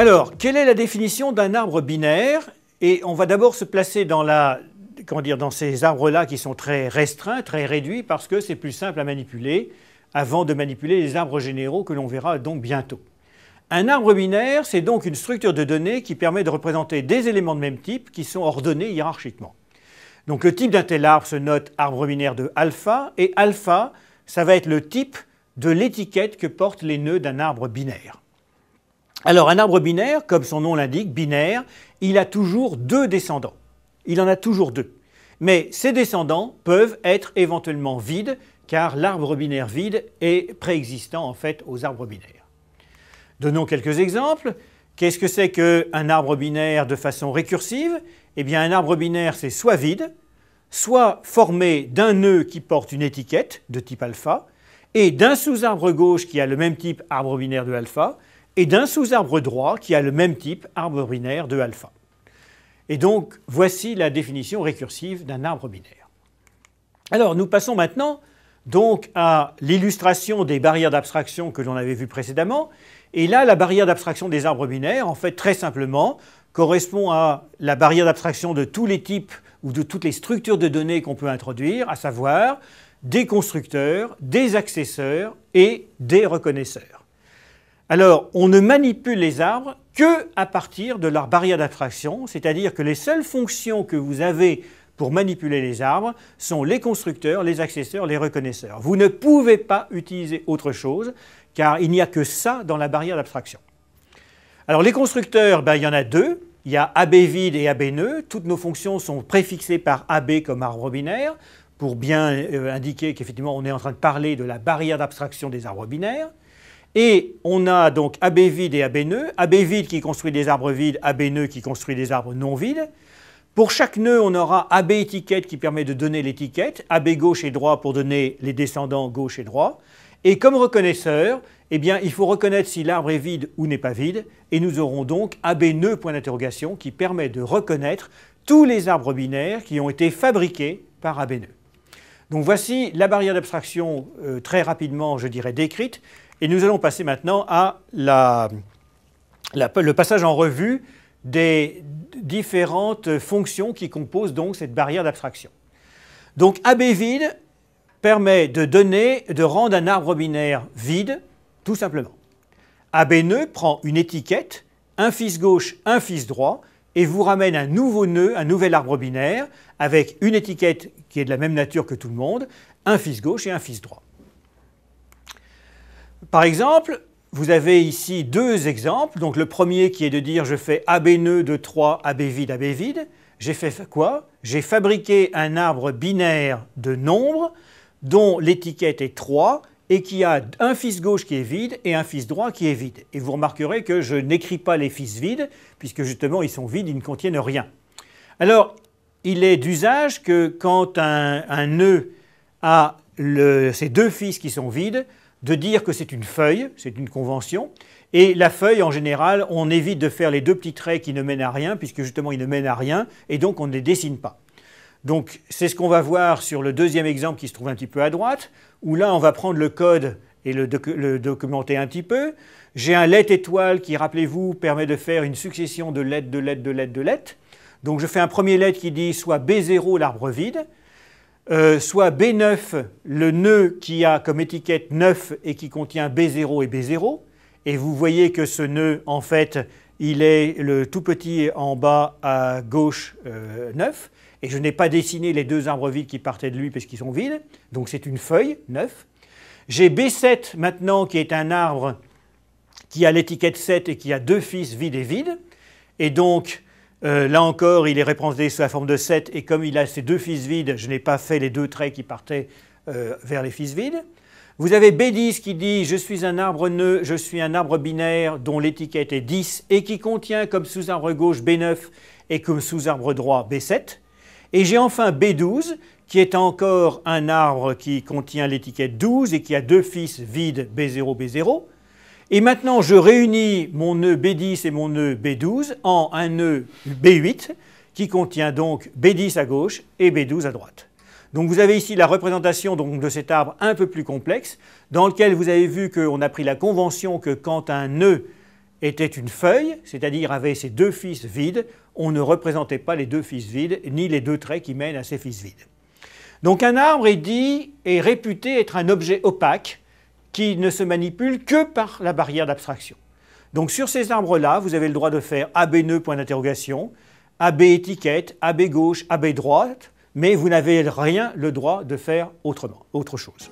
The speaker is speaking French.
Alors, quelle est la définition d'un arbre binaire Et on va d'abord se placer dans la dans ces arbres-là qui sont très restreints, très réduits, parce que c'est plus simple à manipuler avant de manipuler les arbres généraux que l'on verra donc bientôt. Un arbre binaire, c'est donc une structure de données qui permet de représenter des éléments de même type qui sont ordonnés hiérarchiquement. Donc le type d'un tel arbre se note arbre binaire de alpha, et alpha, ça va être le type de l'étiquette que portent les nœuds d'un arbre binaire. Alors un arbre binaire, comme son nom l'indique, binaire, il a toujours deux descendants. Il en a toujours deux. Mais ces descendants peuvent être éventuellement vides, car l'arbre binaire vide est préexistant en fait aux arbres binaires. Donnons quelques exemples. Qu'est-ce que c'est qu'un arbre binaire de façon récursive Eh bien un arbre binaire c'est soit vide, soit formé d'un nœud qui porte une étiquette de type alpha, et d'un sous-arbre gauche qui a le même type arbre binaire de alpha, et d'un sous-arbre droit qui a le même type, arbre binaire de alpha. Et donc, voici la définition récursive d'un arbre binaire. Alors, nous passons maintenant donc à l'illustration des barrières d'abstraction que l'on avait vues précédemment. Et là, la barrière d'abstraction des arbres binaires, en fait, très simplement, correspond à la barrière d'abstraction de tous les types ou de toutes les structures de données qu'on peut introduire, à savoir des constructeurs, des accesseurs et des reconnaisseurs. Alors, on ne manipule les arbres que à partir de leur barrière d'abstraction, c'est-à-dire que les seules fonctions que vous avez pour manipuler les arbres sont les constructeurs, les accesseurs, les reconnaisseurs. Vous ne pouvez pas utiliser autre chose, car il n'y a que ça dans la barrière d'abstraction. Alors les constructeurs, ben, il y en a deux. Il y a AB vide et AB nœud. Toutes nos fonctions sont préfixées par AB comme arbre binaire, pour bien euh, indiquer qu'effectivement on est en train de parler de la barrière d'abstraction des arbres binaires. Et on a donc AB vide et AB nœud. AB vide qui construit des arbres vides, AB nœud qui construit des arbres non vides. Pour chaque nœud, on aura AB étiquette qui permet de donner l'étiquette, AB gauche et droit pour donner les descendants gauche et droit. Et comme reconnaisseur, eh bien, il faut reconnaître si l'arbre est vide ou n'est pas vide. Et nous aurons donc AB nœud point d'interrogation qui permet de reconnaître tous les arbres binaires qui ont été fabriqués par AB nœud. Donc voici la barrière d'abstraction euh, très rapidement, je dirais, décrite. Et nous allons passer maintenant à la, le passage en revue des différentes fonctions qui composent donc cette barrière d'abstraction. Donc AB vide permet de donner, de rendre un arbre binaire vide, tout simplement. AB nœud prend une étiquette, un fils gauche, un fils droit, et vous ramène un nouveau nœud, un nouvel arbre binaire, avec une étiquette qui est de la même nature que tout le monde, un fils gauche et un fils droit. Par exemple, vous avez ici deux exemples. Donc le premier qui est de dire je fais AB nœud de 3, AB vide, AB vide. J'ai fait quoi J'ai fabriqué un arbre binaire de nombres dont l'étiquette est 3 et qui a un fils gauche qui est vide et un fils droit qui est vide. Et vous remarquerez que je n'écris pas les fils vides, puisque justement ils sont vides, ils ne contiennent rien. Alors, il est d'usage que quand un, nœud a ses ces deux fils qui sont vides, de dire que c'est une feuille, c'est une convention, et la feuille, en général, on évite de faire les deux petits traits qui ne mènent à rien, puisque justement ils ne mènent à rien, et donc on ne les dessine pas. Donc c'est ce qu'on va voir sur le deuxième exemple qui se trouve un petit peu à droite, où là on va prendre le code et le, documenter un petit peu. J'ai un let étoile qui, rappelez-vous, permet de faire une succession de lettres, de lettres, de lettres, de lettres. Donc je fais un premier let qui dit soit B0 l'arbre vide, euh, soit B9, le nœud qui a comme étiquette 9 et qui contient B0 et B0, et vous voyez que ce nœud, en fait, il est le tout petit en bas à gauche 9, euh, et je n'ai pas dessiné les deux arbres vides qui partaient de lui parce qu'ils sont vides, donc c'est une feuille 9. J'ai B7 maintenant qui est un arbre qui a l'étiquette 7 et qui a deux fils vides et vides, et donc euh, là encore, il est représenté sous la forme de 7, et comme il a ses deux fils vides, je n'ai pas fait les deux traits qui partaient euh, vers les fils vides. Vous avez B10 qui dit Je suis un arbre nœud, je suis un arbre binaire dont l'étiquette est 10 et qui contient comme sous-arbre gauche B9 et comme sous-arbre droit B7. Et j'ai enfin B12 qui est encore un arbre qui contient l'étiquette 12 et qui a deux fils vides B0, B0. Et maintenant, je réunis mon nœud B10 et mon nœud B12 en un nœud B8 qui contient donc B10 à gauche et B12 à droite. Donc vous avez ici la représentation donc, de cet arbre un peu plus complexe, dans lequel vous avez vu qu'on a pris la convention que quand un nœud était une feuille, c'est-à-dire avait ses deux fils vides, on ne représentait pas les deux fils vides, ni les deux traits qui mènent à ces fils vides. Donc un arbre est dit, est réputé être un objet opaque, qui ne se manipule que par la barrière d'abstraction. Donc sur ces arbres-là, vous avez le droit de faire AB nœud point d'interrogation, AB étiquette, AB gauche, AB droite, mais vous n'avez rien le droit de faire autrement, autre chose.